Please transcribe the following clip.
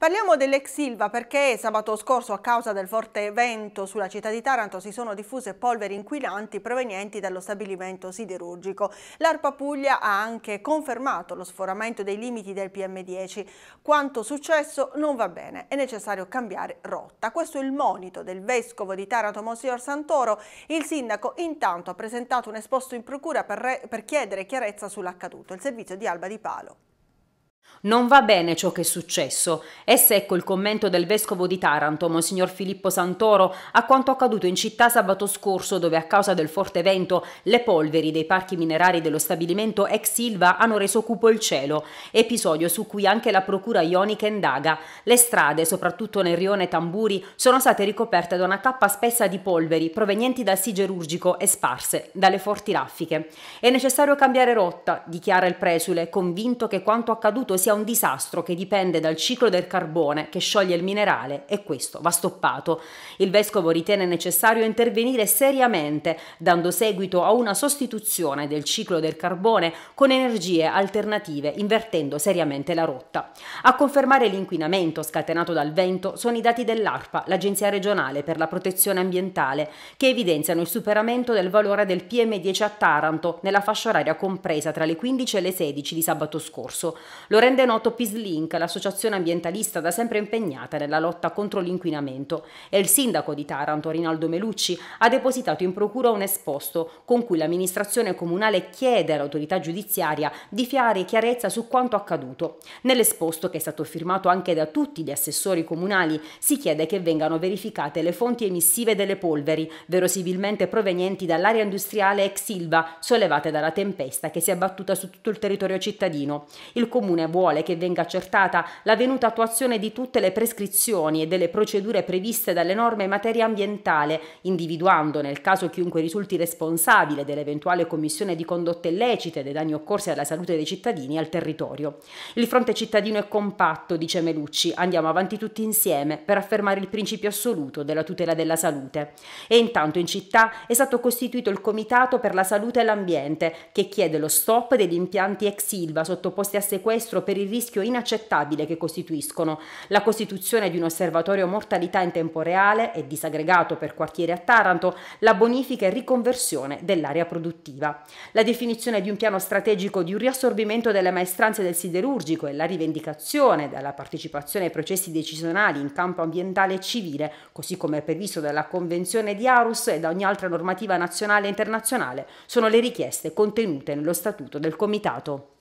Parliamo dell'ex Silva perché sabato scorso a causa del forte vento sulla città di Taranto si sono diffuse polveri inquinanti provenienti dallo stabilimento siderurgico. L'ARPA Puglia ha anche confermato lo sforamento dei limiti del PM10. Quanto successo non va bene, è necessario cambiare rotta. Questo è il monito del vescovo di Taranto, Monsignor Santoro. Il sindaco intanto ha presentato un esposto in procura per, per chiedere chiarezza sull'accaduto. Il servizio di Alba di Palo. Non va bene ciò che è successo e secco il commento del vescovo di Taranto, Monsignor Filippo Santoro, a quanto accaduto in città sabato scorso dove a causa del forte vento le polveri dei parchi minerari dello stabilimento ex Silva hanno reso cupo il cielo, episodio su cui anche la procura ionica indaga. Le strade, soprattutto nel rione Tamburi, sono state ricoperte da una cappa spessa di polveri provenienti dal siderurgico e sparse dalle forti raffiche. È necessario cambiare rotta, dichiara il presule, convinto che quanto accaduto sia un disastro che dipende dal ciclo del carbone che scioglie il minerale e questo va stoppato. Il vescovo ritiene necessario intervenire seriamente, dando seguito a una sostituzione del ciclo del carbone con energie alternative, invertendo seriamente la rotta. A confermare l'inquinamento scatenato dal vento sono i dati dell'ARPA, l'Agenzia regionale per la protezione ambientale, che evidenziano il superamento del valore del PM10 a Taranto nella fascia oraria compresa tra le 15 e le 16 di sabato scorso. Lorena rende noto Peace Link, l'associazione ambientalista da sempre impegnata nella lotta contro l'inquinamento, e il sindaco di Taranto, Rinaldo Melucci, ha depositato in procura un esposto con cui l'amministrazione comunale chiede all'autorità giudiziaria di fare chiarezza su quanto accaduto. Nell'esposto, che è stato firmato anche da tutti gli assessori comunali, si chiede che vengano verificate le fonti emissive delle polveri, verosimilmente provenienti dall'area industriale ex Silva, sollevate dalla tempesta che si è abbattuta su tutto il territorio cittadino. Il comune vuole che venga accertata la venuta attuazione di tutte le prescrizioni e delle procedure previste dalle norme in materia ambientale, individuando nel caso chiunque risulti responsabile dell'eventuale commissione di condotte illecite dei danni occorsi alla salute dei cittadini e al territorio. Il fronte cittadino è compatto, dice Melucci, andiamo avanti tutti insieme per affermare il principio assoluto della tutela della salute. E intanto in città è stato costituito il Comitato per la Salute e l'Ambiente, che chiede lo stop degli impianti ex Silva sottoposti a sequestro avvisano per il rischio inaccettabile che costituiscono la costituzione di un osservatorio mortalità in tempo reale e disaggregato per quartiere a Taranto, la bonifica e riconversione dell'area produttiva, la definizione di un piano strategico di un riassorbimento delle maestranze del siderurgico e la rivendicazione della partecipazione ai processi decisionali in campo ambientale e civile, così come previsto dalla Convenzione di Arus e da ogni altra normativa nazionale e internazionale, sono le richieste contenute nello statuto del Comitato.